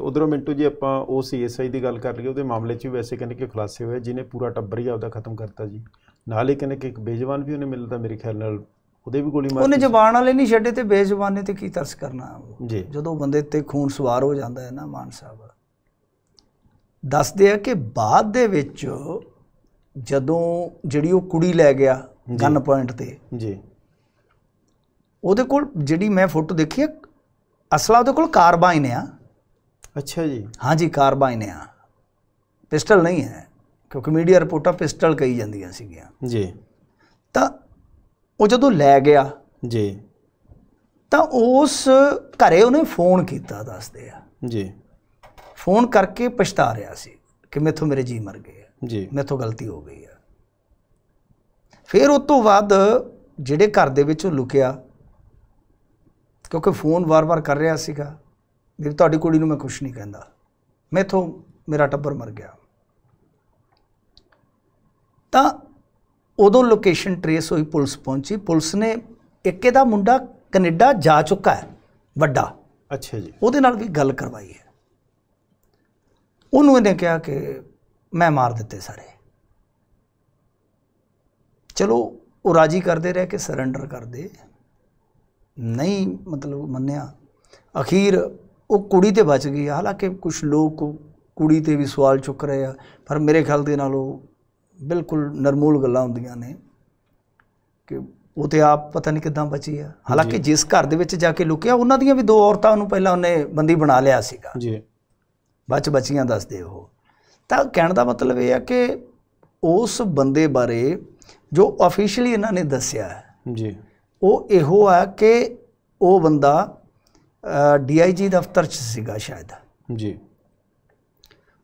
ਉਧਰੋਂ ਮਿੰਟੂ ਜੀ ਆਪਾਂ ਉਹ ਸੀਐਸਆਈ ਦੀ ਗੱਲ ਕਰ ਲਈਏ ਉਹਦੇ ਮਾਮਲੇ 'ਚ ਵੀ ਵੈਸੇ ਕਹਿੰਦੇ ਕਿ ਖੁਲਾਸੇ ਹੋਏ ਜਿਹਨੇ ਪੂਰਾ ਟੱਬਰ ਹੀ ਆਪਦਾ ਖਤਮ ਕਰਤਾ ਜੀ ਨਾਲ ਹੀ ਕਹਿੰਦੇ ਕਿ ਇੱਕ ਬੇਜਵਾਨ ਵੀ ਉਹਨੇ ਮਿਲਦਾ ਮੇਰੇ ਖਿਆਲ ਨਾਲ ਉਹਦੇ ਵੀ ਗੋਲੀ ਮਾਰ ਉਹਨੇ ਜ਼ਬਾਨ ਵਾਲੇ ਨਹੀਂ ਛੱਡੇ ਤੇ ਬੇਜ਼ਬਾਨੇ ਤੇ ਕੀ ਤਰਸ ਕਰਨਾ ਜੀ ਜਦੋਂ ਬੰਦੇ ਤੇ ਖੂਨ ਸਵਾਰ ਹੋ ਜਾਂਦਾ ਹੈ ਨਾ ਮਾਨ ਸਾਹਿਬ ਦੱਸਦੇ ਆ ਕਿ ਬਾਅਦ ਦੇ ਵਿੱਚ ਜਦੋਂ ਜਿਹੜੀ ਉਹ ਕੁੜੀ ਲੈ ਗਿਆ ਗਨ ਪੁਆਇੰਟ ਤੇ ਜੀ ਉਹਦੇ ਕੋਲ ਜਿਹੜੀ ਮੈਂ ਫੋਟੋ ਦੇਖੀ ਅਸਲਾ ਉਹਦੇ ਕੋਲ ਕਾਰਬਾਈਨ ਆ ਅੱਛਾ ਜੀ ਹਾਂ ਜੀ ਕਾਰਬਾਈਨ ਆ ਪਿਸਟਲ ਨਹੀਂ ਹੈ ਕਿਉਂਕਿ ਮੀਡੀਆ ਰਿਪੋਰਟਾਂ ਪਿਸਟਲ ਕਹੀ ਜਾਂਦੀਆਂ ਸੀਗੀਆਂ ਜੀ ਤਾਂ ਉਹ ਜਦੋਂ ਲੈ ਗਿਆ ਜੀ ਤਾਂ ਉਸ ਘਰੇ ਉਹਨੇ ਫੋਨ ਕੀਤਾ ਦੱਸਦੇ ਆ ਜੀ ਫੋਨ ਕਰਕੇ ਪਛਤਾ ਰਿਹਾ ਸੀ ਕਿ ਮੈਥੋਂ ਮੇਰੇ ਜੀ ਮਰ ਗਏ ਜੀ ਮੈਥੋਂ ਗਲਤੀ ਹੋ ਗਈ ਆ ਫਿਰ ਉਸ ਤੋਂ ਬਾਅਦ ਜਿਹੜੇ ਘਰ ਦੇ ਉਹ ਲੁਕਿਆ ਕਿਉਂਕਿ ਫੋਨ ਵਾਰ-ਵਾਰ ਕਰ ਰਿਹਾ ਸੀਗਾ ਵੀ ਤੁਹਾਡੀ ਕੁੜੀ ਨੂੰ ਮੈਂ ਕੁਝ ਨਹੀਂ ਕਹਿੰਦਾ ਮੈਥੋਂ ਮੇਰਾ ਟੱਬਰ ਮਰ ਗਿਆ ਤਾਂ ਉਦੋਂ ਲੋਕੇਸ਼ਨ ਟ੍ਰੇਸ ਹੋਈ ਪੁਲਿਸ ਪਹੁੰਚੀ ਪੁਲਿਸ ਨੇ ਇੱਕੇ ਦਾ ਮੁੰਡਾ ਕੈਨੇਡਾ ਜਾ ਚੁੱਕਾ ਹੈ ਵੱਡਾ ਅੱਛਾ ਜੀ ਉਹਦੇ ਨਾਲ ਵੀ ਗੱਲ ਕਰਵਾਈ ਹੈ ਉਹਨੂੰ ਇਹਨੇ ਕਿਹਾ ਕਿ ਮੈਂ ਮਾਰ ਦਿੱਤੇ ਸਾਰੇ ਚਲੋ ਉਹ ਰਾਜੀ ਕਰਦੇ ਰਹੇ ਕਿ ਸਰੈਂਡਰ ਕਰ ਦੇ ਨਹੀਂ ਮਤਲਬ ਮੰਨਿਆ ਅਖੀਰ ਉਹ ਕੁੜੀ ਤੇ ਬਚ ਗਈ ਹਾਲਾਂਕਿ ਕੁਝ ਲੋਕ ਕੁੜੀ ਤੇ ਵੀ ਸਵਾਲ ਚੁੱਕ ਰਹੇ ਆ ਪਰ ਮੇਰੇ ਖਿਆਲ ਦੇ ਨਾਲ ਉਹ ਬਿਲਕੁਲ ਨਰਮੂਲ ਗੱਲਾਂ ਹੁੰਦੀਆਂ ਨੇ ਕਿ ਉਹ ਤੇ ਆਪ ਪਤਾ ਨਹੀਂ ਕਿਦਾਂ ਬਚੀ ਆ ਹਾਲਾਂਕਿ ਜਿਸ ਘਰ ਦੇ ਵਿੱਚ ਜਾ ਕੇ ਲੁਕਿਆ ਉਹਨਾਂ ਦੀਆਂ ਵੀ ਦੋ ਔਰਤਾਂ ਨੂੰ ਪਹਿਲਾਂ ਉਹਨੇ ਬੰਦੀ ਬਣਾ ਲਿਆ ਸੀਗਾ ਜੀ ਬਚ ਬਚੀਆਂ ਦੱਸਦੇ ਉਹ ਤਾਂ ਕਹਿਣ ਦਾ ਮਤਲਬ ਇਹ ਆ ਕਿ ਉਸ ਬੰਦੇ ਬਾਰੇ ਜੋ ਅਫੀਸ਼ੀਅਲੀ ਇਹਨਾਂ ਨੇ ਦੱਸਿਆ ਹੈ ਜੀ ਉਹ ਇਹੋ ਆ ਕਿ ਉਹ ਬੰਦਾ ਡੀਆਈਜੀ ਦਫ਼ਤਰ 'ਚ ਸੀਗਾ ਸ਼ਾਇਦ ਜੀ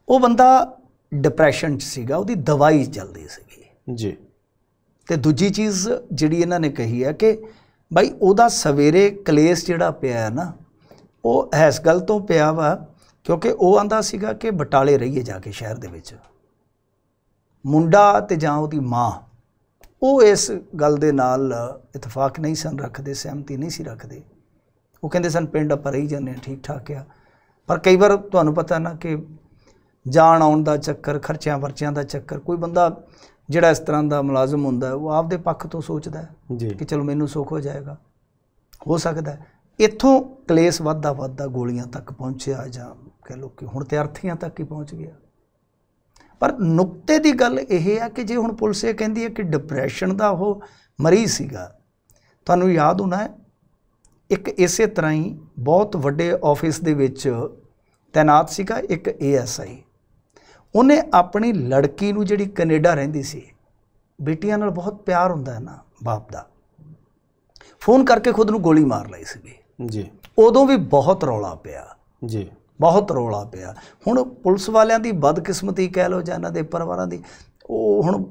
ਉਹ ਬੰਦਾ ਡਿਪਰੈਸ਼ਨ 'ਚ ਸੀਗਾ ਉਹਦੀ ਦਵਾਈ ਚੱਲਦੀ ਸੀਗੀ ਜੀ ਤੇ ਦੂਜੀ ਚੀਜ਼ ਜਿਹੜੀ ਇਹਨਾਂ ਨੇ ਕਹੀ ਹੈ ਕਿ ਭਾਈ ਉਹਦਾ ਸਵੇਰੇ ਕਲੇਸ਼ ਜਿਹੜਾ ਪਿਆ ਹੈ ਨਾ ਉਹ ਇਸ ਗੱਲ ਤੋਂ ਪਿਆ ਵਾ ਕਿਉਂਕਿ ਉਹ ਆਂਦਾ ਸੀਗਾ ਕਿ ਬਟਾਲੇ ਰਹੀਏ ਜਾ ਕੇ ਸ਼ਹਿਰ ਦੇ ਵਿੱਚ ਮੁੰਡਾ ਤੇ ਜਾਂ ਉਹਦੀ ਮਾਂ ਉਹ ਇਸ ਗੱਲ ਦੇ ਨਾਲ ਇਤਫਾਕ ਨਹੀਂ ਸਨ ਰੱਖਦੇ ਸਹਿਮਤੀ ਨਹੀਂ ਸੀ ਰੱਖਦੇ ਉਹ ਕਹਿੰਦੇ ਸਨ ਪਿੰਡ ਆਪਾਂ ਰਹੀ ਜਾਂਦੇ ਆ ਠੀਕ ਠਾਕ ਆ ਪਰ ਕਈ ਵਾਰ ਤੁਹਾਨੂੰ ਪਤਾ ਨਾ ਕਿ ਜਾਣ ਆਉਣ ਦਾ ਚੱਕਰ ਖਰਚਿਆਂ ਵਰਚਿਆਂ ਦਾ ਚੱਕਰ ਕੋਈ ਬੰਦਾ ਜਿਹੜਾ ਇਸ ਤਰ੍ਹਾਂ ਦਾ ਮੁਲਾਜ਼ਮ ਹੁੰਦਾ ਉਹ ਆਪਦੇ ਪੱਖ ਤੋਂ ਸੋਚਦਾ ਹੈ ਕਿ ਚਲੋ ਮੈਨੂੰ ਸੁੱਖ ਹੋ ਜਾਏਗਾ ਹੋ ਸਕਦਾ ਇੱਥੋਂ ਕਲੇਸ਼ ਵੱਧਦਾ ਵੱਧਦਾ ਗੋਲੀਆਂ ਤੱਕ ਪਹੁੰਚਿਆ ਜਾਂ ਕਹ ਲੋ ਕਿ ਹੁਣ ਤੇ ਅਰਥੀਆਂ ਤੱਕ ਹੀ ਪਹੁੰਚ ਗਿਆ ਪਰ ਨੁਕਤੇ ਦੀ ਗੱਲ ਇਹ ਹੈ ਕਿ ਜੇ ਹੁਣ ਪੁਲਿਸ ਇਹ ਕਹਿੰਦੀ ਹੈ ਕਿ ਡਿਪਰੈਸ਼ਨ ਦਾ ਉਹ ਮਰੀਜ਼ ਸੀਗਾ ਤੁਹਾਨੂੰ ਯਾਦ ਹੋਣਾ ਇੱਕ ਇਸੇ ਤਰ੍ਹਾਂ ਹੀ ਬਹੁਤ ਵੱਡੇ ਆਫਿਸ ਦੇ ਵਿੱਚ ਤਾਇਨਾਤ ਸੀਗਾ ਇੱਕ ਏਐਸਆਈ ਉਹਨੇ ਆਪਣੀ ਲੜਕੀ ਨੂੰ ਜਿਹੜੀ ਕੈਨੇਡਾ ਰਹਿੰਦੀ ਸੀ ਬੇਟੀਆਂ ਨਾਲ ਬਹੁਤ ਪਿਆਰ ਹੁੰਦਾ ਹੈ ਨਾ ਬਾਪ ਦਾ ਫੋਨ ਕਰਕੇ ਖੁਦ ਨੂੰ ਗੋਲੀ ਮਾਰ ਲਈ ਸੀ ਜੀ ਉਦੋਂ ਵੀ ਬਹੁਤ ਰੌਲਾ ਪਿਆ ਜੀ ਬਹੁਤ ਰੌਲਾ ਪਿਆ ਹੁਣ ਪੁਲਿਸ ਵਾਲਿਆਂ ਦੀ ਬਦਕਿਸਮਤੀ ਕਹਿ ਲੋ ਜਾਂ ਇਹਨਾਂ ਦੇ ਪਰਿਵਾਰਾਂ ਦੀ ਉਹ ਹੁਣ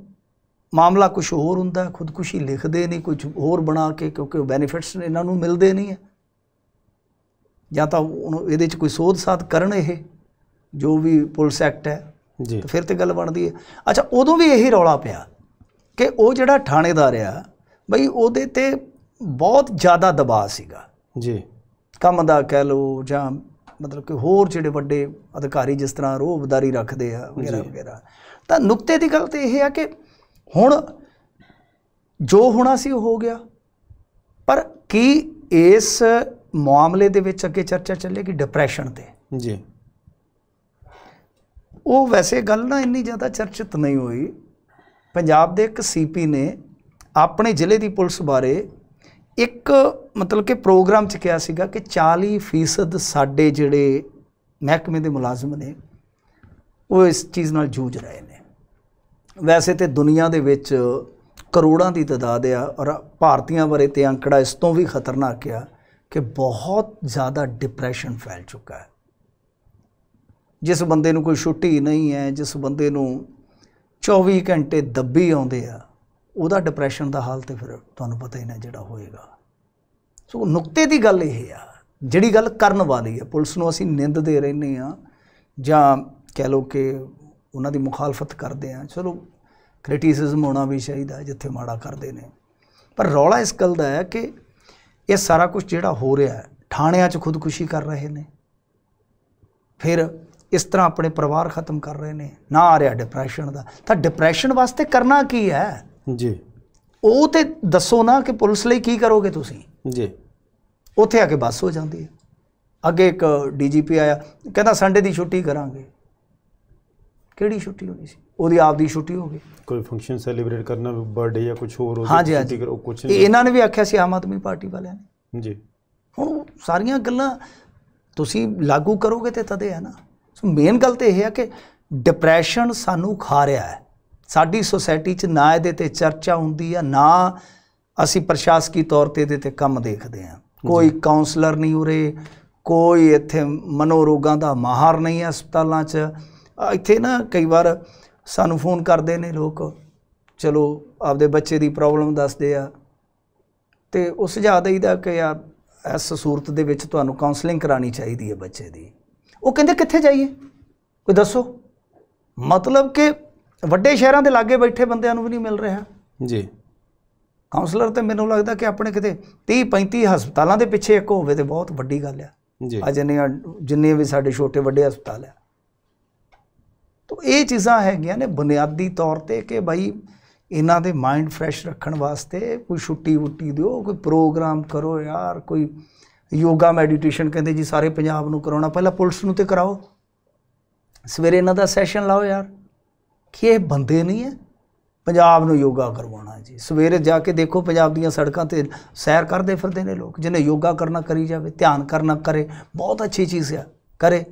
ਮਾਮਲਾ ਕੁਝ ਹੋਰ ਹੁੰਦਾ ਖੁਦਕੁਸ਼ੀ ਲਿਖਦੇ ਨਹੀਂ ਕੁਝ ਹੋਰ ਬਣਾ ਕੇ ਕਿਉਂਕਿ ਬੈਨੀਫਿਟਸ ਇਹਨਾਂ ਨੂੰ ਮਿਲਦੇ ਨਹੀਂ ਹੈ ਜਾਂ ਤਾਂ ਉਹ ਇਹਦੇ 'ਚ ਕੋਈ ਸੋਧ ਸਾਧ ਕਰਨ ਇਹ ਜੋ ਵੀ ਪੁਲਿਸ ਐਕਟ ਹੈ ਜੀ ਫਿਰ ਤੇ ਗੱਲ ਬਣਦੀ ਹੈ ਅੱਛਾ ਉਦੋਂ ਵੀ ਇਹੀ ਰੌਲਾ ਪਿਆ ਕਿ ਉਹ ਜਿਹੜਾ ਥਾਣੇਦਾਰ ਆ ਬਈ ਉਹਦੇ ਤੇ ਬਹੁਤ ਜ਼ਿਆਦਾ ਦਬਾਅ ਸੀਗਾ ਜੀ ਕੰਮ ਦਾ ਕਹਿ ਲੋ ਜਾਂ ਮਤਲਬ ਕਿ ਹੋਰ ਜਿਹੜੇ ਵੱਡੇ ਅਧਿਕਾਰੀ ਜਿਸ ਤਰ੍ਹਾਂ ਰੋਬਦਾਰੀ ਰੱਖਦੇ ਆ ਵਗੈਰਾ ਵਗੈਰਾ ਤਾਂ ਨੁਕਤੇ ਦੀ ਗੱਲ ਤੇ ਇਹ ਆ ਕਿ ਹੁਣ ਜੋ ਹੋਣਾ ਸੀ ਉਹ ਹੋ ਗਿਆ ਪਰ ਕੀ ਇਸ ਮਾਮਲੇ ਦੇ ਵਿੱਚ ਅੱਗੇ ਚਰਚਾ ਚੱਲੇਗੀ ਡਿਪਰੈਸ਼ਨ ਤੇ ਜੀ ਉਹ ਵੈਸੇ ਗੱਲ ਨਾ ਇੰਨੀ ਜ਼ਿਆਦਾ ਚਰਚਿਤ ਨਹੀਂ ਹੋਈ ਪੰਜਾਬ ਦੇ ਇੱਕ ਸੀਪੀ ਨੇ ਆਪਣੇ ਜ਼ਿਲ੍ਹੇ ਦੀ ਪੁਲਿਸ ਬਾਰੇ ਇੱਕ ਮਤਲਬ ਕਿ ਪ੍ਰੋਗਰਾਮ 'ਚ ਕਿਹਾ ਸੀਗਾ ਕਿ 40% ਸਾਡੇ ਜਿਹੜੇ ਮਹਿਕਮੇ ਦੇ ਮੁਲਾਜ਼ਮ ਨੇ ਉਹ ਇਸ ਚੀਜ਼ ਨਾਲ ਜੂਝ ਰਹੇ ਨੇ ਵੈਸੇ ਤੇ ਦੁਨੀਆ ਦੇ ਵਿੱਚ ਕਰੋੜਾਂ ਦੀ ਤਦਾਦ ਆ ਔਰ ਭਾਰਤੀਆਂ ਬਾਰੇ ਤੇ ਅੰਕੜਾ ਇਸ ਤੋਂ ਵੀ ਖਤਰਨਾਕ ਆ ਕਿ ਬਹੁਤ ਜ਼ਿਆਦਾ ਡਿਪਰੈਸ਼ਨ ਫੈਲ ਚੁੱਕਾ ਹੈ ਜਿਸ ਬੰਦੇ ਨੂੰ ਕੋਈ ਛੁੱਟੀ ਨਹੀਂ ਹੈ ਜਿਸ ਬੰਦੇ ਨੂੰ 24 ਘੰਟੇ ਦੱਬੀ ਆਉਂਦੇ ਆ ਉਹਦਾ ਡਿਪਰੈਸ਼ਨ ਦਾ ਹਾਲ ਤੇ ਫਿਰ ਤੁਹਾਨੂੰ ਪਤਾ ਹੀ ਨਾ ਜਿਹੜਾ ਹੋਏਗਾ ਸੋ ਨੁਕਤੇ ਦੀ ਗੱਲ ਇਹ ਆ ਜਿਹੜੀ ਗੱਲ ਕਰਨ ਵਾਲੀ ਹੈ ਪੁਲਿਸ ਨੂੰ ਅਸੀਂ ਨਿੰਦ ਦੇ ਨੇ ਆ ਜਾਂ ਕਹਿ ਲੋ ਕਿ ਉਹਨਾਂ ਦੀ ਮੁਖਾਲਫਤ ਕਰਦੇ ਆ ਚਲੋ ਕ੍ਰਿਟਿਸਿਜ਼ਮ ਹੋਣਾ ਵੀ ਚਾਹੀਦਾ ਜਿੱਥੇ ਮਾੜਾ ਕਰਦੇ ਨੇ ਪਰ ਰੌਲਾ ਇਸ ਗੱਲ ਦਾ ਹੈ ਕਿ ਇਹ ਸਾਰਾ ਕੁਝ ਜਿਹੜਾ ਹੋ ਰਿਹਾ ਹੈ ਥਾਣਿਆਂ 'ਚ ਖੁਦਕੁਸ਼ੀ ਕਰ ਰਹੇ ਨੇ ਫਿਰ ਇਸ ਤਰ੍ਹਾਂ ਆਪਣੇ ਪਰਿਵਾਰ ਖਤਮ ਕਰ ਰਹੇ ਨੇ ਨਾ ਆ ਰਿਹਾ ਡਿਪਰੈਸ਼ਨ ਦਾ ਤਾਂ ਡਿਪਰੈਸ਼ਨ ਵਾਸਤੇ ਕਰਨਾ ਕੀ ਹੈ ਜੀ ਉਹ ਤੇ ਦੱਸੋ ਨਾ ਕਿ ਪੁਲਿਸ ਲਈ ਕੀ ਕਰੋਗੇ ਤੁਸੀਂ ਜੀ ਉੱਥੇ ਆ ਕੇ ਬਸ ਹੋ ਜਾਂਦੀ ਹੈ ਅੱਗੇ ਇੱਕ ਡੀਜੀਪੀ ਆਇਆ ਕਹਿੰਦਾ ਸੰਡੇ ਦੀ ਛੁੱਟੀ ਕਰਾਂਗੇ ਕਿਹੜੀ ਛੁੱਟੀ ਹੋਣੀ ਸੀ ਉਹਦੀ ਆਪਦੀ ਛੁੱਟੀ ਹੋ ਗਈ ਕੋਈ ਫੰਕਸ਼ਨ ਸੈਲੀਬ੍ਰੇਟ ਕਰਨਾ ਬਰਥਡੇ ਜਾਂ ਕੁਝ ਹੋਰ ਉਹਦੀ ਹਾਂਜੀ ਹਾਂਜੀ ਕੁਝ ਨਹੀਂ ਇਹਨਾਂ ਨੇ ਵੀ ਆਖਿਆ ਸੀ ਆਮ ਆਦਮੀ ਪਾਰਟੀ ਵਾਲਿਆਂ ਨੇ ਜੀ ਹੁਣ ਸਾਰੀਆਂ ਗੱਲਾਂ ਤੁਸੀਂ ਲਾਗੂ ਕਰੋਗੇ ਤੇ ਤਦੇ ਹੈ ਨਾ ਸੋ ਮੇਨ ਗੱਲ ਤੇ ਇਹ ਹੈ ਕਿ ਡਿਪਰੈਸ਼ਨ ਸਾਨੂੰ ਖਾ ਰਿਹਾ ਹੈ ਸਾਡੀ ਸੋਸਾਇਟੀ 'ਚ ਨਾ ਇਹਦੇ ਤੇ ਚਰਚਾ ਹੁੰਦੀ ਆ ਨਾ ਅਸੀਂ ਪ੍ਰਸ਼ਾਸਕੀ ਤੌਰ ਤੇ ਇਹਦੇ ਤੇ ਕੰਮ ਦੇਖਦੇ ਆ ਕੋਈ ਕਾਉਂਸਲਰ ਨਹੀਂ ਉਰੇ ਕੋਈ ਇੱਥੇ ਮਨੋਰੋਗਾਂ ਦਾ ਮਾਹਰ ਨਹੀਂ ਹੈ ਹਸਪਤਾਲਾਂ 'ਚ ਇੱਥੇ ਨਾ ਕਈ ਵਾਰ ਸਾਨੂੰ ਫੋਨ ਕਰਦੇ ਨੇ ਲੋਕ ਚਲੋ ਆਪਦੇ ਬੱਚੇ ਦੀ ਪ੍ਰੋਬਲਮ ਦੱਸਦੇ ਆ ਤੇ ਉਹ ਸੁਝਾਅ ਦੇਈਦਾ ਕਿ ਯਾਰ ਇਸ ਸੂਰਤ ਦੇ ਵਿੱਚ ਤੁਹਾਨੂੰ ਕਾਉਂਸਲਿੰਗ ਕਰਾਣੀ ਚਾਹੀਦੀ ਹੈ ਬੱਚੇ ਦੀ ਉਹ ਕਹਿੰਦੇ ਕਿੱਥੇ ਜਾਈਏ ਕੋਈ ਦੱਸੋ ਮਤਲਬ ਕਿ ਵੱਡੇ ਸ਼ਹਿਰਾਂ ਦੇ ਲਾਗੇ ਬੈਠੇ ਬੰਦਿਆਂ ਨੂੰ ਵੀ ਨਹੀਂ ਮਿਲ ਰਿਹਾ ਜੀ ਕਾਉਂਸਲਰ ਤੇ ਮੈਨੂੰ ਲੱਗਦਾ ਕਿ ਆਪਣੇ ਕਿਤੇ 30 35 ਹਸਪਤਾਲਾਂ ਦੇ ਪਿੱਛੇ ਇੱਕ ਹੋਵੇ ਤੇ ਬਹੁਤ ਵੱਡੀ ਗੱਲ ਆ ਜੀ ਅੱਜ ਜਿੰਨੇ ਵੀ ਸਾਡੇ ਛੋਟੇ ਵੱਡੇ ਹਸਪਤਾਲ ਆ ਇਹ ਚੀਜ਼ਾਂ ਹੈਗੀਆਂ ਨੇ ਬੁਨਿਆਦੀ ਤੌਰ ਤੇ ਕਿ ਭਾਈ ਇਹਨਾਂ ਦੇ ਮਾਈਂਡ ਫਰੈਸ਼ ਰੱਖਣ ਵਾਸਤੇ ਕੋਈ ਛੁੱਟੀ ਉੱਟੀ ਦਿਓ ਕੋਈ ਪ੍ਰੋਗਰਾਮ ਕਰੋ ਯਾਰ ਕੋਈ ਯੋਗਾ ਮੈਡੀਟੇਸ਼ਨ ਕਹਿੰਦੇ ਜੀ ਸਾਰੇ ਪੰਜਾਬ ਨੂੰ ਕਰਾਉਣਾ ਪਹਿਲਾਂ ਪੁਲਿਸ ਨੂੰ ਤੇ ਕਰਾਓ ਸਵੇਰੇ ਇਹਨਾਂ ਦਾ ਸੈਸ਼ਨ ਲਾਓ ਯਾਰ ਕਿ ਇਹ ਬੰਦੇ ਨਹੀਂ ਹੈ ਪੰਜਾਬ ਨੂੰ ਯੋਗਾ ਕਰਵਾਉਣਾ ਜੀ ਸਵੇਰੇ ਜਾ ਕੇ ਦੇਖੋ ਪੰਜਾਬ ਦੀਆਂ ਸੜਕਾਂ ਤੇ ਸੈਰ ਕਰਦੇ ਫਿਰਦੇ ਨੇ ਲੋਕ ਜਿਹਨੇ ਯੋਗਾ ਕਰਨਾ ਕਰੀ ਜਾਵੇ ਧਿਆਨ ਕਰਨਾ ਕਰੇ ਬਹੁਤ ਅੱਛੀ ਚੀਜ਼ ਹੈ ਕਰੇ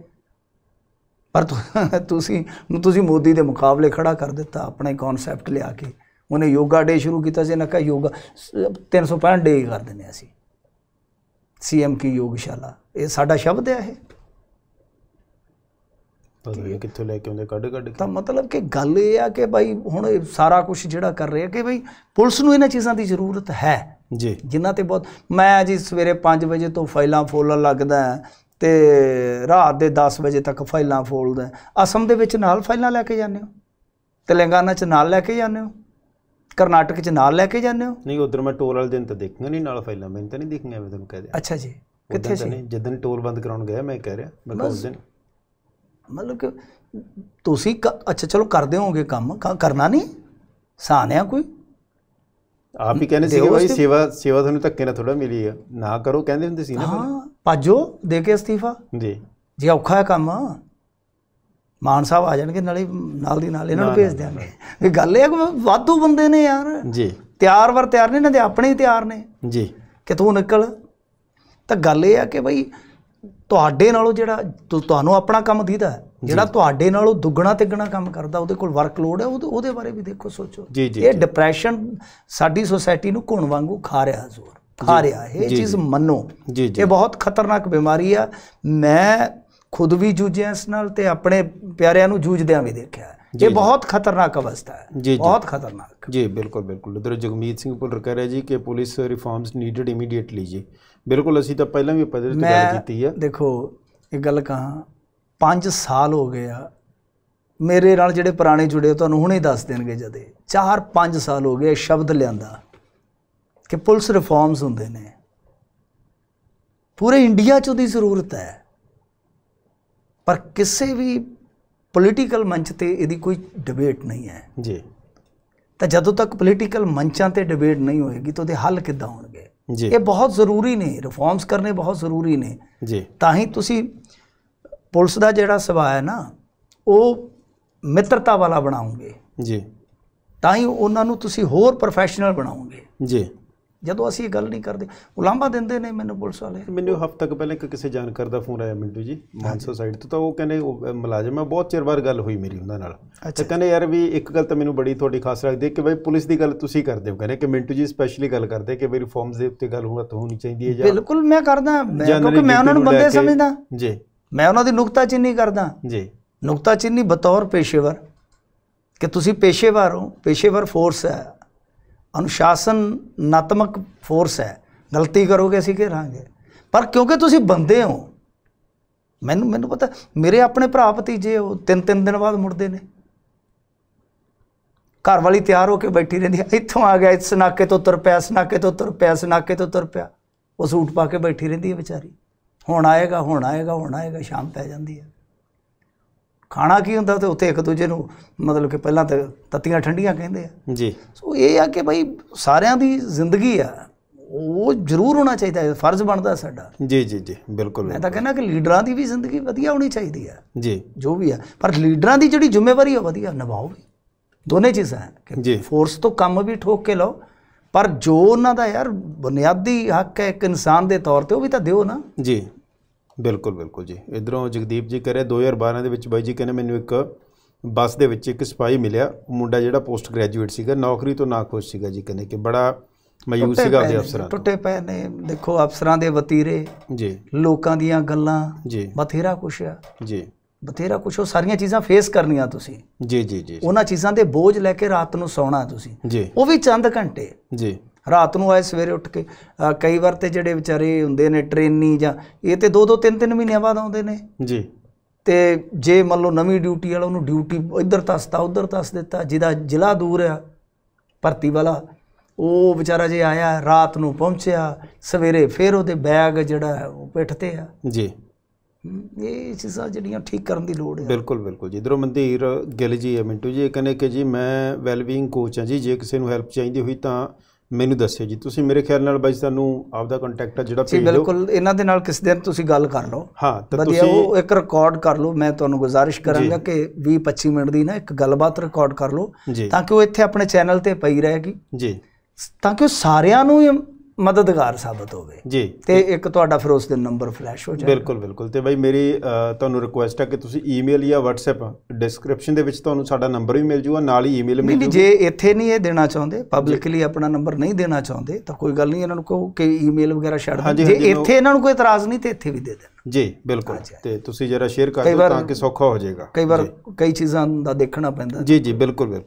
ਪਰ ਤੁਸੀਂ ਤੁਸੀਂ ਮੋਦੀ ਦੇ ਮੁਕਾਬਲੇ ਖੜਾ ਕਰ ਦਿੱਤਾ ਆਪਣੇ ਕਨਸੈਪਟ ਲਿਆ ਕੇ ਉਹਨੇ ਯੋਗਾ ਡੇ ਸ਼ੁਰੂ ਕੀਤਾ ਸੀ ਨਾ ਕਾ ਯੋਗਾ 365 ਡੇ ਕਰ ਦਿੰਨੇ ਅਸੀਂ ਸੀਐਮ ਕੀ ਯੋਗਸ਼ਾਲਾ ਇਹ ਸਾਡਾ ਸ਼ਬਦ ਹੈ ਇਹ ਪਰ ਇਹ ਕਿੱਥੋਂ ਲੈ ਕੇ ਆਉਂਦੇ ਕੱਢ ਕੱਢ ਤਾਂ ਮਤਲਬ ਕਿ ਗੱਲ ਇਹ ਆ ਕਿ ਭਾਈ ਹੁਣ ਸਾਰਾ ਕੁਝ ਜਿਹੜਾ ਕਰ ਰਿਹਾ ਕਿ ਭਾਈ ਪੁਲਿਸ ਨੂੰ ਇਹਨਾਂ ਚੀਜ਼ਾਂ ਦੀ ਜ਼ਰੂਰਤ ਹੈ ਜੀ ਜਿਨ੍ਹਾਂ ਤੇ ਬਹੁਤ ਮੈਂ ਜੀ ਸਵੇਰੇ 5 ਵਜੇ ਤੋਂ ਫਾਈਲਾਂ ਫੋਲਣ ਲੱਗਦਾ ਤੇ ਰਾਤ ਦੇ 10 ਵਜੇ ਤੱਕ ਫਾਈਲਾਂ ਫੋਲਦੇ ਅਸਮ ਦੇ ਵਿੱਚ ਨਾਲ ਫਾਈਲਾਂ ਲੈ ਕੇ ਜਾਂਦੇ ਹੋ ਤੇਲੰਗਾਨਾ ਚ ਨਾਲ ਲੈ ਕੇ ਜਾਂਦੇ ਹੋ ਕਰਨਾਟਕ ਚ ਨਾਲ ਲੈ ਕੇ ਜਾਂਦੇ ਹੋ ਨਹੀਂ ਉਧਰ ਮੈਂ ਟੋਲ ਵਾਲੇ ਦਿਨ ਤਾਂ ਦੇਖੂੰਗਾ ਨਹੀਂ ਨਾਲ ਫਾਈਲਾਂ ਮੈਨੂੰ ਤਾਂ ਨਹੀਂ ਦੇਖੀਆਂ ਮੈਂ ਤੁਹਾਨੂੰ ਕਹਿ ਦਿਆ ਅੱਛਾ ਜੀ ਕਿੱਥੇ ਸੀ ਜਦੋਂ ਟੋਲ ਬੰਦ ਕਰਾਉਣ ਗਿਆ ਮੈਂ ਕਹਿ ਰਿਹਾ ਮੈਂ ਉਸ ਦਿਨ ਮਤਲਬ ਕਿ ਤੁਸੀਂ ਅੱਛਾ ਚਲੋ ਕਰਦੇ ਹੋਗੇ ਕੰਮ ਕਰਨਾ ਨਹੀਂ ਸਾਨਿਆ ਕੋਈ ਆਪ ਹੀ ਕਹਿੰਦੇ ਸੀ ਕਿ ਭਾਈ ਸੇਵਾ ਸੇਵਾ ਤੁਹਾਨੂੰ ਧੱਕੇ ਨਾਲ ਥੋੜਾ ਮਿਲੀ ਆ ਨਾ ਕਰੋ ਕਹਿੰਦੇ ਹੁੰਦੇ ਸੀ ਨਾ ਹਾਂ ਪਾਜੋ ਦੇ ਕੇ ਅਸਤੀਫਾ ਜੀ ਜੀ ਔਖਾ ਹੈ ਕੰਮ ਮਾਨ ਸਾਹਿਬ ਆ ਜਾਣਗੇ ਨਾਲੇ ਨਾਲ ਦੀ ਨਾਲ ਇਹਨਾਂ ਨੂੰ ਭੇਜ ਦਿਆਂਗੇ ਇਹ ਗੱਲ ਇਹ ਆ ਕਿ ਵਾਧੂ ਬੰਦੇ ਨੇ ਯਾਰ ਜੀ ਤਿਆਰ ਵਰ ਤਿਆਰ ਨੇ ਇਹਨਾਂ ਦੇ ਆਪਣੇ ਹੀ ਤਿਆਰ ਨੇ ਜੀ ਕਿ ਤੂੰ ਨਿਕਲ ਤਾਂ ਗੱਲ ਇਹ ਆ ਕਿ ਭਾਈ ਤੁਹਾਡੇ ਨਾਲੋਂ ਜਿਹੜਾ ਤੁਹਾਨੂੰ ਆਪਣਾ ਕੰਮ ਦੀਦਾ ਹੈ ਜਿਹੜਾ ਤੁਹਾਡੇ ਨਾਲੋਂ ਦੁੱਗਣਾ ਤਿੱਗਣਾ ਕੰਮ ਕਰਦਾ ਉਹਦੇ ਕੋਲ ਵਰਕ ਲੋਡ ਹੈ ਉਹਦੇ ਬਾਰੇ ਵੀ ਦੇਖੋ ਸੋਚੋ ਇਹ ਡਿਪਰੈਸ਼ਨ ਸਾਡੀ ਸੋਸਾਇਟੀ ਨੂੰ ਘੁਣ ਵਾਂਗੂ ਖਾ ਰਿਹਾ ਜ਼ੋਰ ਖਾ ਰਿਹਾ ਇਹ ਚੀਜ਼ ਮੰਨੋ ਇਹ ਬਹੁਤ ਖਤਰਨਾਕ ਬਿਮਾਰੀ ਆ ਮੈਂ ਖੁਦ ਵੀ ਜੂਝਿਆ ਇਸ ਨਾਲ ਤੇ ਆਪਣੇ ਪਿਆਰਿਆਂ ਨੂੰ ਜੂਝਦਿਆਂ ਵੀ ਦੇਖਿਆ ਇਹ ਬਹੁਤ ਖਤਰਨਾਕ ਅਵਸਥਾ ਹੈ ਬਹੁਤ ਖਤਰਨਾਕ ਜੀ ਬਿਲਕੁਲ ਬਿਲਕੁਲ ਉਧਰ ਜਗਮੀਤ ਸਿੰਘ ਪੁੱਲਰ ਕਹਿ ਰਿਹਾ ਜੀ ਕਿ ਪੁਲਿਸ ਰਿਫਾਰਮਸ ਨੀਡਡ ਇਮੀਡੀਏਟਲੀ ਜੀ ਬਿਲਕੁਲ ਅਸੀਂ ਤਾਂ ਪਹਿਲਾਂ ਵੀ ਪਦਰ ਤੇ ਗੱਲ ਕੀਤੀ ਆ ਦੇਖੋ ਇਹ ਗੱਲ ਕਹਾ 5 ਸਾਲ ਹੋ ਗਏ ਆ ਮੇਰੇ ਨਾਲ ਜਿਹੜੇ ਪੁਰਾਣੇ ਜੁੜੇ ਤੁਹਾਨੂੰ ਹੁਣੇ ਦੱਸ ਦੇਣਗੇ ਜਦੇ 4-5 ਸਾਲ ਹੋ ਗਏ ਸ਼ਬਦ ਲਿਆਂਦਾ ਕਿ ਪੁਲਿਸ ਰਿਫਾਰਮਸ ਹੁੰਦੇ ਨੇ ਪੂਰੇ ਇੰਡੀਆ 'ਚ ਉਹਦੀ ਜ਼ਰੂਰਤ ਹੈ ਪਰ ਕਿਸੇ ਵੀ ਪੋਲੀਟੀਕਲ ਮੰਚ ਤੇ ਇਹਦੀ ਕੋਈ ਡਿਬੇਟ ਨਹੀਂ ਹੈ ਜੀ ਤਾਂ ਜਦੋਂ ਤੱਕ ਪੋਲੀਟੀਕਲ ਮੰਚਾਂ ਤੇ ਡਿਬੇਟ ਨਹੀਂ ਹੋਏਗੀ ਤਾਂ ਉਹਦੇ ਹੱਲ ਕਿੱਦਾਂ ਹੋਣਗੇ ਇਹ ਬਹੁਤ ਜ਼ਰੂਰੀ ਨੇ ਰਿਫਾਰਮਸ ਕਰਨੇ ਬਹੁਤ ਜ਼ਰੂਰੀ ਨੇ ਜੀ ਤਾਂ ਹੀ ਤੁਸੀਂ ਪੁਲਿਸ ਦਾ ਜਿਹੜਾ ਸਵਾ ਹੈ ਨਾ ਉਹ ਮਿੱਤਰਤਾ ਵਾਲਾ ਬਣਾਉਂਗੇ ਜੀ ਤਾਂ ਹੀ ਉਹਨਾਂ ਨੂੰ ਤੁਸੀਂ ਹੋਰ ਪ੍ਰੋਫੈਸ਼ਨਲ ਬਣਾਉਂਗੇ ਜੀ ਜਦੋਂ ਅਸੀਂ ਇਹ ਗੱਲ ਨਹੀਂ ਕਰਦੇ ਉਲਾਂਭਾ ਦਿੰਦੇ ਨੇ ਮੈਨੂੰ ਪੁਲਿਸ ਵਾਲੇ ਮੈਨੂੰ ਹਫ਼ਤਾ ਕੁ ਪਹਿਲਾਂ ਇੱਕ ਕਿਸੇ ਜਾਣਕਾਰ ਦਾ ਫੋਨ ਆਇਆ ਮਿੰਟੂ ਜੀ ਮਾਨਸੋ ਸਾਈਡ ਤੋਂ ਤਾਂ ਉਹ ਕਹਿੰਦੇ ਉਹ ਮੁਲਾਜ਼ਮ ਹੈ ਬਹੁਤ ਚਿਰ ਬਾਅਦ ਗੱਲ ਹੋਈ ਮੇਰੀ ਉਹਨਾਂ ਨਾਲ ਤੇ ਕਹਿੰਦੇ ਯਾਰ ਵੀ ਇੱਕ ਗੱਲ ਤਾਂ ਮੈਨੂੰ ਬੜੀ ਤੁਹਾਡੀ ਖਾਸ ਲੱਗਦੀ ਹੈ ਕਿ ਬਈ ਪੁਲਿਸ ਦੀ ਗੱਲ ਤੁਸੀਂ ਕਰਦੇ ਹੋ ਕਹਿੰਦੇ ਕਿ ਮਿੰਟੂ ਜੀ ਸਪੈਸ਼ਲੀ ਗੱਲ ਕਰਦੇ ਕਿ ਬਈ ਰਿਫਾਰਮਸ ਦੇ ਉੱਤੇ ਗੱਲ ਹੋਣਾ ਤਾਂ ਹੋਣੀ ਚਾਹੀਦੀ ਹੈ ਜਾਂ ਬਿਲਕੁਲ ਮੈਂ ਕਰਦਾ ਕਿਉਂਕਿ ਮੈਂ ਉਹਨਾਂ ਨੂੰ ਬੰਦੇ ਸਮਝਦਾ ਜੀ ਮੈਂ ਉਹਨਾਂ ਦੀ ਨੁਕਤਾਚੀਨੀ ਕਰਦਾ ਜੀ ਨੁਕਤਾਚੀਨੀ ਬਤੌਰ ਪੇਸ਼ੇਵਰ ਕਿ ਤੁਸੀਂ ਪੇਸ਼ੇਵਰ ਹੋ ਪੇਸ਼ੇਵਰ ਫੋਰਸ ਹੈ ਅਨੁਸ਼ਾਸਨ ਨਾਤਮਕ ਫੋਰਸ ਹੈ ਗਲਤੀ ਕਰੋਗੇ ਅਸੀਂ ਘੇਰਾਂਗੇ ਪਰ ਕਿਉਂਕਿ ਤੁਸੀਂ ਬੰਦੇ ਹੋ ਮੈਨੂੰ ਮੈਨੂੰ ਪਤਾ ਮੇਰੇ ਆਪਣੇ ਭਰਾ ਭਤੀਜੇ ਉਹ ਤਿੰਨ ਤਿੰਨ ਦਿਨ ਬਾਅਦ ਮੁੜਦੇ ਨੇ ਘਰ ਵਾਲੀ ਤਿਆਰ ਹੋ ਕੇ ਬੈਠੀ ਰਹਿੰਦੀ ਇੱਥੋਂ ਆ ਗਿਆ ਇਸ ਨਾਕੇ ਤੋਂ ਤੁਰ ਪਿਆ ਇਸ ਨਾਕੇ ਤੋਂ ਤੁਰ ਪਿਆ ਇਸ ਨਾਕੇ ਤੋਂ ਤੁਰ ਪਿਆ ਉਹ ਸੂਟ ਪਾ ਕੇ ਬੈਠੀ ਰਹਿੰਦੀ ਹੈ ਵਿਚਾਰੀ ਹੁਣ ਆਏਗਾ ਹੁਣ ਆਏਗਾ ਹੁਣ ਆਏਗਾ ਸ਼ਾਮ ਪੈ ਜਾਂਦੀ ਹੈ ਖਾਣਾ ਕੀ ਹੁੰਦਾ ਤੇ ਉੱਥੇ ਇੱਕ ਦੂਜੇ ਨੂੰ ਮਤਲਬ ਕਿ ਪਹਿਲਾਂ ਤਾਂ ਤੱਤੀਆਂ ਠੰਡੀਆਂ ਕਹਿੰਦੇ ਆ ਜੀ ਸੋ ਇਹ ਆ ਕਿ ਭਾਈ ਸਾਰਿਆਂ ਦੀ ਜ਼ਿੰਦਗੀ ਆ ਉਹ ਜ਼ਰੂਰ ਹੋਣਾ ਚਾਹੀਦਾ ਹੈ ਫਰਜ਼ ਬਣਦਾ ਸਾਡਾ ਜੀ ਜੀ ਜੀ ਬਿਲਕੁਲ ਮੈਂ ਤਾਂ ਕਹਿੰਦਾ ਕਿ ਲੀਡਰਾਂ ਦੀ ਵੀ ਜ਼ਿੰਦਗੀ ਵਧੀਆ ਹੋਣੀ ਚਾਹੀਦੀ ਹੈ ਜੀ ਜੋ ਵੀ ਆ ਪਰ ਲੀਡਰਾਂ ਦੀ ਜਿਹੜੀ ਜ਼ਿੰਮੇਵਾਰੀ ਹੈ ਵਧੀਆ ਨਿਭਾਓ ਵੀ ਦੋਨੇ ਚੀਜ਼ਾਂ ਹੈ ਕਿ ਫੋਰਸ ਤੋਂ ਕੰਮ ਵੀ ਠੋਕ ਕੇ ਲਓ ਪਰ ਜੋ ਉਹਨਾਂ ਦਾ ਯਾਰ ਬੁਨਿਆਦੀ ਹੱਕ ਹੈ ਇੱਕ ਇਨਸਾਨ ਦੇ ਤੌਰ ਤੇ ਉਹ ਵੀ ਤਾਂ ਦਿਓ ਨਾ ਜੀ ਬਿਲਕੁਲ ਬਿਲਕੁਲ ਜੀ ਇਧਰੋਂ ਜਗਦੀਪ ਜੀ ਕਰੇ 2012 ਦੇ ਵਿੱਚ ਬਾਈ ਜੀ ਕਹਿੰਦੇ ਮੈਨੂੰ ਇੱਕ ਬੱਸ ਦੇ ਵਿੱਚ ਇੱਕ ਸਿਪਾਹੀ ਮਿਲਿਆ ਮੁੰਡਾ ਜਿਹੜਾ ਪੋਸਟ ਗ੍ਰੈਜੂਏਟ ਸੀਗਾ ਨੌਕਰੀ ਤੋਂ ਨਾ ਖੁਸ਼ ਸੀਗਾ ਜੀ ਕਹਿੰਦੇ ਕਿ ਬੜਾ ਮਾਇੂਸ ਸੀਗਾ ਉਹਦੇ ਅਫਸਰਾਂ ਟੁੱਟੇ ਪਏ ਨੇ ਦੇਖੋ ਅਫਸਰਾਂ ਦੇ ਵਤੀਰੇ ਜੀ ਲੋਕਾਂ ਦੀਆਂ ਗੱਲਾਂ ਜੀ ਬਥੇਰਾ ਕੁਛ ਆ ਜੀ ਬਥੇਰਾ ਕੁਛ ਉਹ ਸਾਰੀਆਂ ਚੀਜ਼ਾਂ ਫੇਸ ਕਰਨੀਆਂ ਤੁਸੀਂ ਜੀ ਜੀ ਜੀ ਉਹਨਾਂ ਚੀਜ਼ਾਂ ਦੇ ਬੋਝ ਲੈ ਕੇ ਰਾਤ ਨੂੰ ਸੌਣਾ ਤੁਸੀਂ ਜੀ ਉਹ ਵੀ ਚੰਦ ਘੰਟੇ ਜੀ ਰਾਤ ਨੂੰ ਆਏ ਸਵੇਰੇ ਉੱਠ ਕੇ ਕਈ ਵਾਰ ਤੇ ਜਿਹੜੇ ਵਿਚਾਰੇ ਹੁੰਦੇ ਨੇ ਟ੍ਰੇਨੀ ਜਾਂ ਇਹ ਤੇ 2-2 3-3 ਮਹੀਨਿਆਂ ਬਾਅਦ ਆਉਂਦੇ ਨੇ ਜੀ ਤੇ ਜੇ ਮੰਨ ਲਓ ਨਵੀਂ ਡਿਊਟੀ ਵਾਲਾ ਉਹਨੂੰ ਡਿਊਟੀ ਇੱਧਰ ਤਸਤਾ ਉੱਧਰ ਤਸ ਦਿੱਤਾ ਜਿਹਦਾ ਜ਼ਿਲ੍ਹਾ ਦੂਰ ਆ ਭਰਤੀ ਵਾਲਾ ਉਹ ਵਿਚਾਰਾ ਜੇ ਆਇਆ ਰਾਤ ਨੂੰ ਪਹੁੰਚਿਆ ਸਵੇਰੇ ਫੇਰ ਉਹਦੇ ਬੈਗ ਜਿਹੜਾ ਉਹ ਪਿੱਠ ਤੇ ਆ ਜੀ ਇਹ ਚੀਜ਼ਾਂ ਜਿਹੜੀਆਂ ਠੀਕ ਕਰਨ ਦੀ ਲੋੜ ਹੈ ਬਿਲਕੁਲ ਬਿਲਕੁਲ ਜੀ ਇਧਰੋਂ ਮੰਦੀਰ ਗਿੱਲ ਜੀ ਹੈ ਮਿੰਟੂ ਜੀ ਇਹ ਕਹਿੰਦੇ ਕਿ ਜੀ ਮੈਂ ਵੈਲਬੀਇੰਗ ਕੋਚ ਹਾਂ ਜੀ ਜੇ ਕਿਸੇ ਨੂੰ ਹੈਲਪ ਚਾਹੀਦੀ ਹੋਈ ਤਾਂ ਮੈਨੂੰ ਦੱਸਿਓ ਜੀ ਤੁਸੀਂ ਮੇਰੇ ਖਿਆਲ ਨਾਲ ਬਾਈ ਸਾਨੂੰ ਆਪਦਾ ਕੰਟੈਕਟ ਹੈ ਜਿਹੜਾ ਭੇਜ ਦਿਓ ਬਿਲਕੁਲ ਇਹਨਾਂ ਦੇ ਨਾਲ ਕਿਸੇ ਦਿਨ ਤੁਸੀਂ ਗੱਲ ਕਰ ਲਓ ਹਾਂ ਤਾਂ ਤੁਸੀਂ ਉਹ ਇੱਕ ਰਿਕਾਰਡ ਕਰ ਲਓ ਮੈਂ ਤੁਹਾਨੂੰ ਗੁਜ਼ਾਰਿਸ਼ ਕਰਾਂਗਾ ਕਿ 20 25 ਮਿੰਟ ਦੀ ਨਾ ਇੱਕ ਗੱਲਬਾਤ ਰਿਕਾਰਡ ਕਰ ਲਓ ਤਾਂ ਕਿ ਉਹ ਇੱਥੇ ਆਪਣੇ ਚੈਨਲ ਤੇ ਪਈ ਰਹੇਗੀ ਜੀ ਤਾਂ ਕਿ ਉਹ ਸਾਰਿਆਂ ਨੂੰ ਮਦਦਗਾਰ ਸਾਬਤ ਹੋਵੇ ਜੀ ਤੇ ਇੱਕ ਤੁਹਾਡਾ ਫਿਰ ਉਸ ਦਿਨ ਨੰਬਰ ਫਲੈਸ਼ ਹੋ ਜਾਏ ਬਿਲਕੁਲ ਬਿਲਕੁਲ ਤੇ ਬਾਈ ਮੇਰੀ ਤੁਹਾਨੂੰ ਰਿਕੁਐਸਟ ਹੈ ਕਿ ਤੁਸੀਂ ਈਮੇਲ ਜਾਂ WhatsApp ਡਿਸਕ੍ਰਿਪਸ਼ਨ ਦੇ ਵਿੱਚ ਤੁਹਾਨੂੰ ਸਾਡਾ ਨੰਬਰ ਵੀ ਮਿਲ ਜੂਗਾ ਨਾਲ ਹੀ ਈਮੇਲ ਮਿਲ ਜੂਗਾ ਜੇ ਇੱਥੇ ਨਹੀਂ ਇਹ ਦੇਣਾ ਚਾਹੁੰਦੇ ਪਬਲਿਕਲੀ ਆਪਣਾ ਨੰਬਰ ਨਹੀਂ ਦੇਣਾ ਚਾਹੁੰਦੇ ਤਾਂ ਕੋਈ ਗੱਲ ਨਹੀਂ ਇਹਨਾਂ ਨੂੰ ਕਹੋ ਕਿ ਈਮੇਲ ਵਗੈਰਾ ਛੱਡ ਦਿਓ ਜੇ ਇੱਥੇ ਇਹਨਾਂ ਨੂੰ ਕੋਈ ਇਤਰਾਜ਼ ਨਹੀਂ ਤੇ ਇੱਥੇ ਵੀ ਦੇ ਦੇਣ ਜੀ ਬਿਲਕੁਲ ਤੇ ਤੁਸੀਂ ਜਰਾ ਸ਼ੇਅਰ ਕਰ ਦਿਓ ਤਾਂ ਕਿ ਸੌਖਾ ਹੋ ਜਾਏਗਾ ਕਈ ਵਾਰ ਕਈ ਚੀਜ਼ਾਂ ਦਾ ਦੇਖਣਾ ਪੈਂਦਾ ਜੀ ਜੀ ਬਿਲਕੁਲ ਬਿਲਕੁਲ